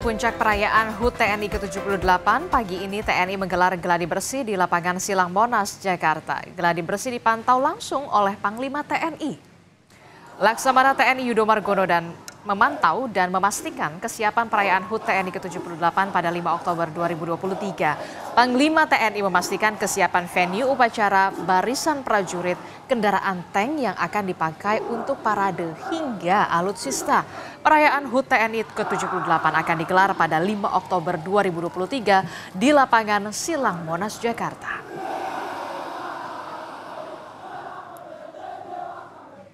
Puncak perayaan HUT TNI ke-78, pagi ini TNI menggelar geladi bersih di lapangan Silang Monas, Jakarta. Geladi bersih dipantau langsung oleh Panglima TNI. Laksamana TNI Yudo Margono dan memantau dan memastikan kesiapan perayaan HUT TNI ke-78 pada 5 Oktober 2023. Panglima TNI memastikan kesiapan venue upacara barisan prajurit, kendaraan tank yang akan dipakai untuk parade hingga alutsista. Perayaan HUT TNI ke-78 akan digelar pada 5 Oktober 2023 di lapangan Silang Monas, Jakarta.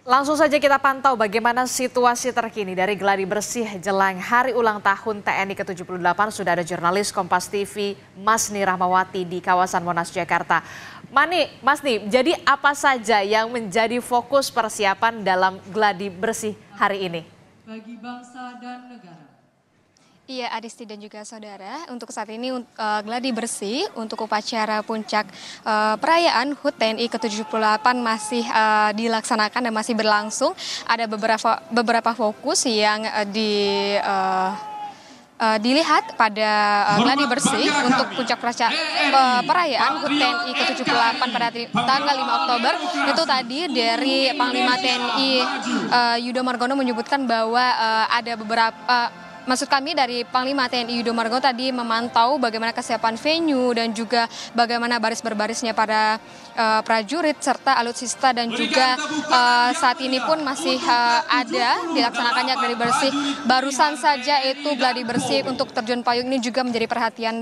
Langsung saja kita pantau bagaimana situasi terkini dari geladi bersih jelang hari ulang tahun TNI ke-78 sudah ada jurnalis Kompas TV Masni Rahmawati di kawasan Monas Jakarta. Mani, Masni, jadi apa saja yang menjadi fokus persiapan dalam geladi bersih hari ini? Bagi bangsa dan negara. Iya, Adisti dan juga saudara, untuk saat ini uh, gladi bersih untuk upacara puncak uh, perayaan HUT TNI ke-78 masih uh, dilaksanakan dan masih berlangsung. Ada beberapa beberapa fokus yang uh, di uh, uh, dilihat pada uh, gladi bersih untuk puncak uh, perayaan HUT TNI ke-78 pada tanggal 5 Oktober itu tadi dari Panglima TNI uh, Yudo Margono menyebutkan bahwa uh, ada beberapa uh, maksud kami dari Panglima TNI Yudo Margono tadi memantau bagaimana kesiapan venue dan juga bagaimana baris berbarisnya para uh, prajurit serta alutsista dan juga uh, saat ini pun masih uh, ada dilaksanakannya gladi bersih. Barusan saja itu gladi bersih untuk terjun payung ini juga menjadi perhatian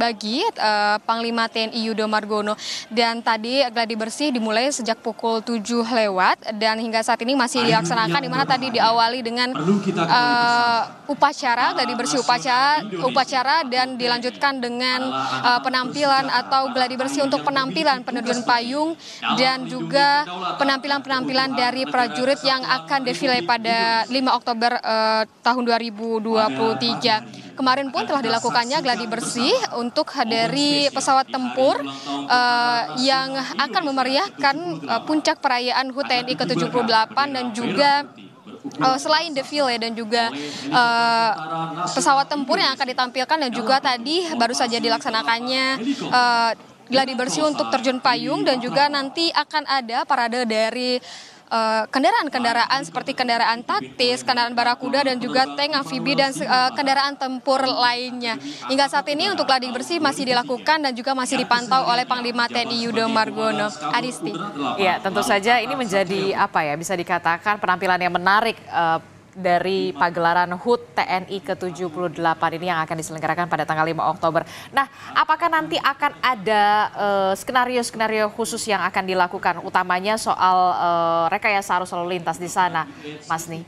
bagi uh, Panglima TNI Yudo Margono dan tadi gladi bersih dimulai sejak pukul 7 lewat dan hingga saat ini masih dilaksanakan di mana tadi diawali dengan uh, upacara upacara tadi bersih upacara upacara dan dilanjutkan dengan uh, penampilan atau gladi bersih untuk penampilan penerjun payung ya, dan juga penampilan-penampilan dari prajurit yang akan defile pada 5 Oktober uh, tahun 2023 kemarin pun telah dilakukannya gladi bersih untuk dari pesawat tempur uh, yang akan memeriahkan uh, puncak perayaan HUT TNI ke-78 dan juga uh, selain feel ya dan juga uh, pesawat tempur yang akan ditampilkan dan juga tadi baru saja dilaksanakannya uh, eh, gladi bersih untuk terjun payung dan juga nanti akan ada parade dari Eh, kendaraan-kendaraan uh, seperti kendaraan taktis, kendaraan barakuda dan juga tank amfibi dan uh, kendaraan tempur lainnya. Hingga saat ini untuk lading bersih masih dilakukan dan juga masih dipantau oleh Panglima TNI Yudo Margono. Adisti. Ya, tentu saja ini menjadi apa ya bisa dikatakan penampilan yang menarik uh, dari pagelaran HUT TNI ke-78 ini yang akan diselenggarakan pada tanggal 5 Oktober. Nah, apakah nanti akan ada eh, skenario-skenario uh, khusus yang akan dilakukan utamanya soal uh, rekayasa arus lalu lintas di sana, Mas nih?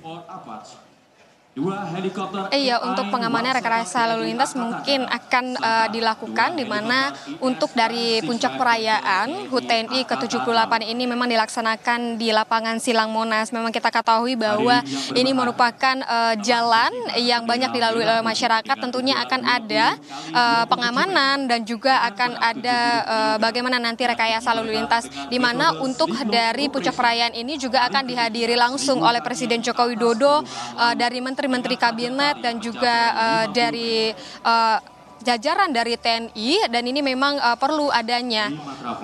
Iya, untuk pengamanan rekayasa lalu lintas mungkin akan uh, dilakukan di mana untuk dari puncak perayaan HUT TNI ke-78 ini memang dilaksanakan di lapangan Silang Monas. Memang kita ketahui bahwa ini merupakan uh, jalan yang banyak dilalui oleh masyarakat. Tentunya akan ada uh, pengamanan dan juga akan ada uh, bagaimana nanti rekayasa lalu lintas di mana untuk dari puncak perayaan ini juga akan dihadiri langsung oleh Presiden Joko Widodo uh, dari Menteri menteri-menteri kabinet dan juga uh, dari uh, jajaran dari TNI dan ini memang uh, perlu adanya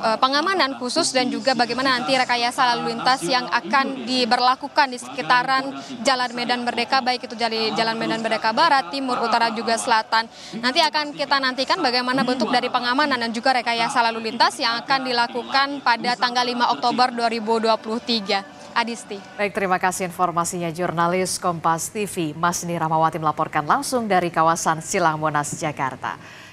uh, pengamanan khusus dan juga bagaimana nanti rekayasa lalu lintas yang akan diberlakukan di sekitaran Jalan Medan Merdeka baik itu dari Jalan Medan Merdeka Barat, Timur, Utara juga Selatan. Nanti akan kita nantikan bagaimana bentuk dari pengamanan dan juga rekayasa lalu lintas yang akan dilakukan pada tanggal 5 Oktober 2023. Adisti. Baik, terima kasih informasinya jurnalis Kompas TV, Masni Ramawati melaporkan langsung dari kawasan Silang Monas, Jakarta.